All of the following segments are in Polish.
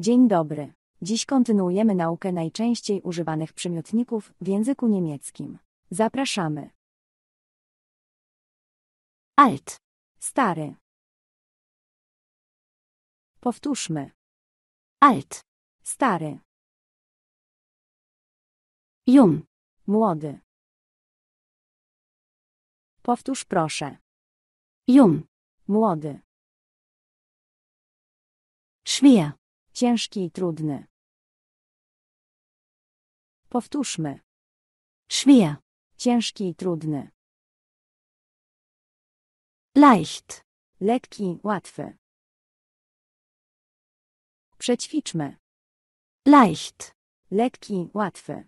Dzień dobry. Dziś kontynuujemy naukę najczęściej używanych przymiotników w języku niemieckim. Zapraszamy. Alt. Stary. Powtórzmy. Alt. Stary. Jung. Młody. Powtórz proszę. Jung. Młody. Schwer. Ciężki i trudny. Powtórzmy. Schwer. Ciężki i trudny. Leicht. Lekki, łatwy. Przećwiczmy. Leicht. Lekki, łatwy.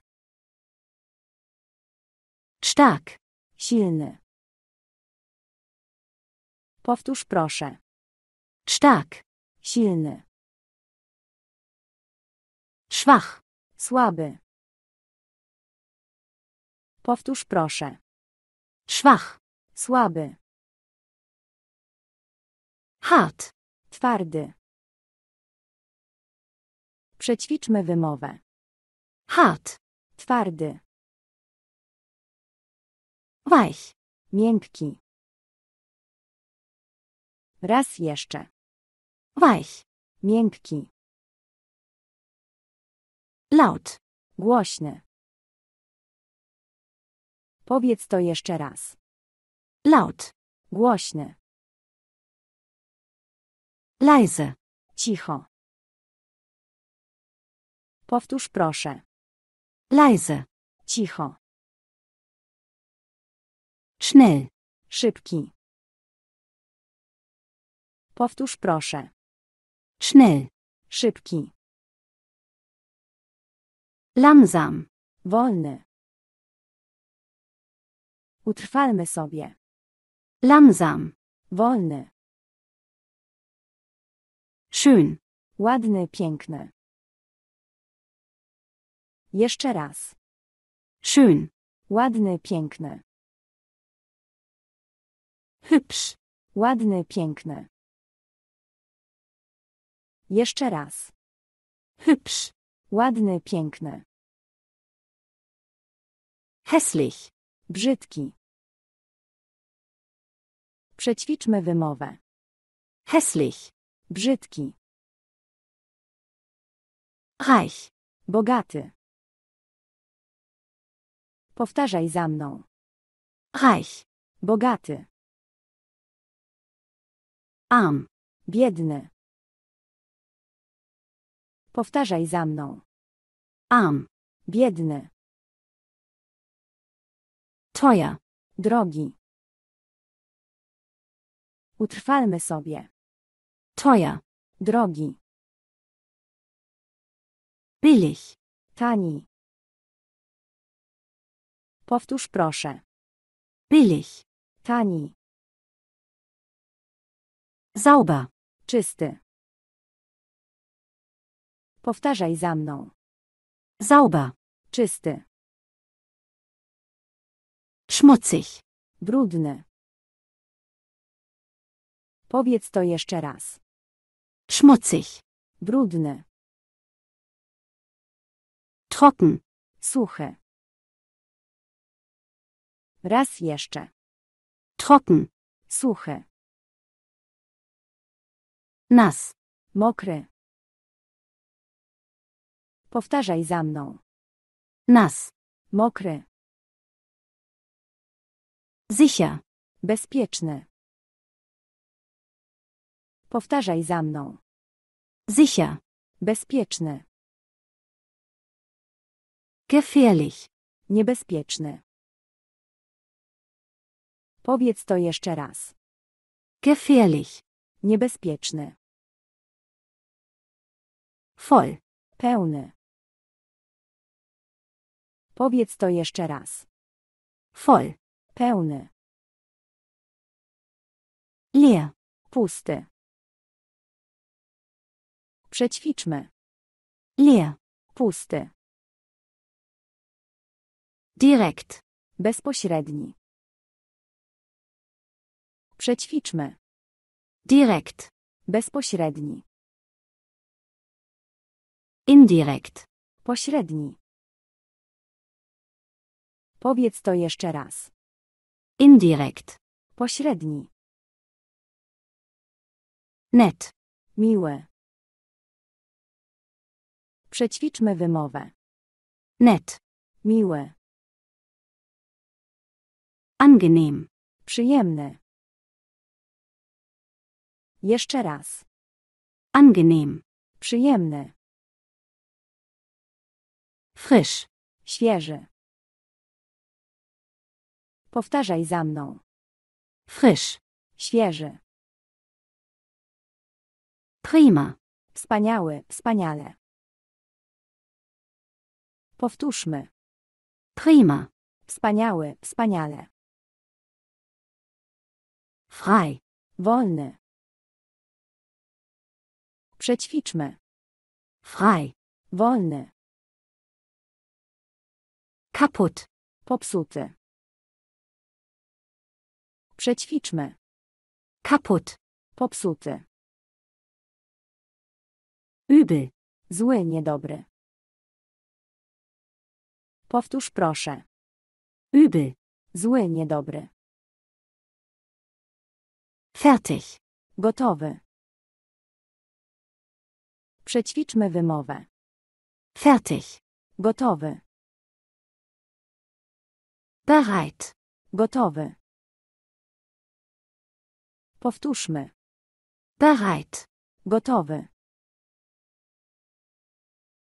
Stark. Silny. Powtórz proszę. Stark. Silny. Schwach. Słaby. Powtórz proszę. Schwach. Słaby. Hart. Twardy. Przećwiczmy wymowę. Hart. Twardy. Weich. Miękki. Raz jeszcze. Weich. Miękki. Laut, Głośny. Powiedz to jeszcze raz. Laut, Głośny. Leise. Cicho. Powtórz proszę. Leise. Cicho. Schnell. Szybki. Powtórz proszę. Schnell. Szybki. Langsam. Wolny. Utrwalmy sobie. Langsam. Wolny. Schön. Ładny, piękny. Jeszcze raz. Schön. Ładny, piękny. Hübsch. Ładny, piękny. Jeszcze raz. Hübsch. Ładny, piękny. Hässlich. Brzydki. Przećwiczmy wymowę. Hässlich. Brzydki. Reich. Bogaty. Powtarzaj za mną. Reich. Bogaty. Arm. Biedny. Powtarzaj za mną. Am. Biedny. Toja, Drogi. Utrwalmy sobie. Toja, Drogi. Billig. Tani. Powtórz proszę. Billig. Tani. Sauber. Czysty. Powtarzaj za mną. Sauber. Czysty. Schmutzig. Brudny. Powiedz to jeszcze raz. Schmutzig. Brudny. Trocken. Suchy. Raz jeszcze. Trocken. Suchy. Nas. Mokry. Powtarzaj za mną. Nas. Mokry. Sicher. Bezpieczny. Powtarzaj za mną. Sicher. Bezpieczny. Gefährlich. Niebezpieczny. Powiedz to jeszcze raz. Gefährlich. Niebezpieczny. Voll. Pełny. Powiedz to jeszcze raz. Voll. Pełny. Leer. Pusty. Przećwiczmy. Leer. Pusty. Direkt. Bezpośredni. Przećwiczmy. Direkt. Bezpośredni. Indirekt. Pośredni. Powiedz to jeszcze raz. Indirekt. Pośredni. Net. Miły. Przećwiczmy wymowę. Net. Miły. Angenehm. Przyjemny. Jeszcze raz. Angenehm. Przyjemny. Frisch. Świeży. Powtarzaj za mną. Frisch. Świeży. Prima. Wspaniały, wspaniale. Powtórzmy. Prima. Wspaniały, wspaniale. Frei. Wolny. Przećwiczmy. Frei. Wolny. Kaput. Popsuty. Przećwiczmy. Kaput. Popsuty. Übel. Zły, niedobry. Powtórz proszę. Übel. Zły, niedobry. Fertig. Gotowy. Przećwiczmy wymowę. Fertig. Gotowy. Bereit. Gotowy. Powtórzmy. Bereit. Gotowy.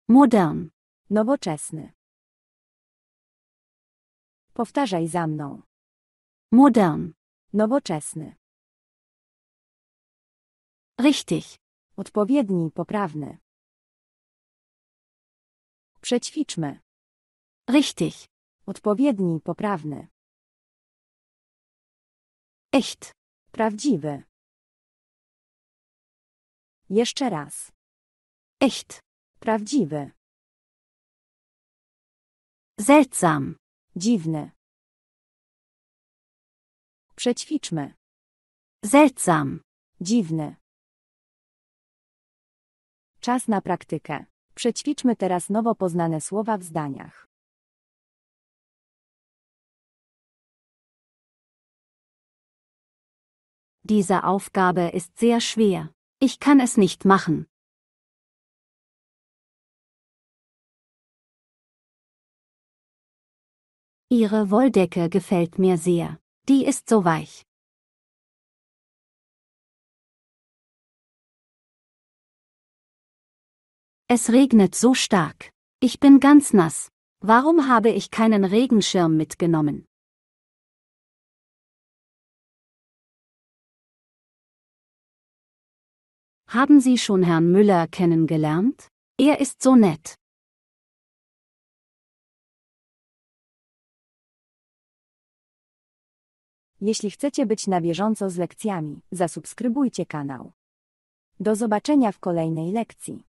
Modern. Nowoczesny. Powtarzaj za mną. Modern. Nowoczesny. Richtig. Odpowiedni, poprawny. Przećwiczmy. Richtig. Odpowiedni, poprawny. Echt. Prawdziwy. Jeszcze raz. Echt. Prawdziwy. Seltsam. Dziwny. Przećwiczmy. Seltsam. Dziwny. Czas na praktykę. Przećwiczmy teraz nowo poznane słowa w zdaniach. Diese Aufgabe ist sehr schwer. Ich kann es nicht machen. Ihre Wolldecke gefällt mir sehr. Die ist so weich. Es regnet so stark. Ich bin ganz nass. Warum habe ich keinen Regenschirm mitgenommen? Haben Sie schon Herrn Müller kennengelernt? Er ist so nett. Jeśli chcecie być na bieżąco z lekcjami, zasubskrybujcie kanał. Do zobaczenia w kolejnej lekcji.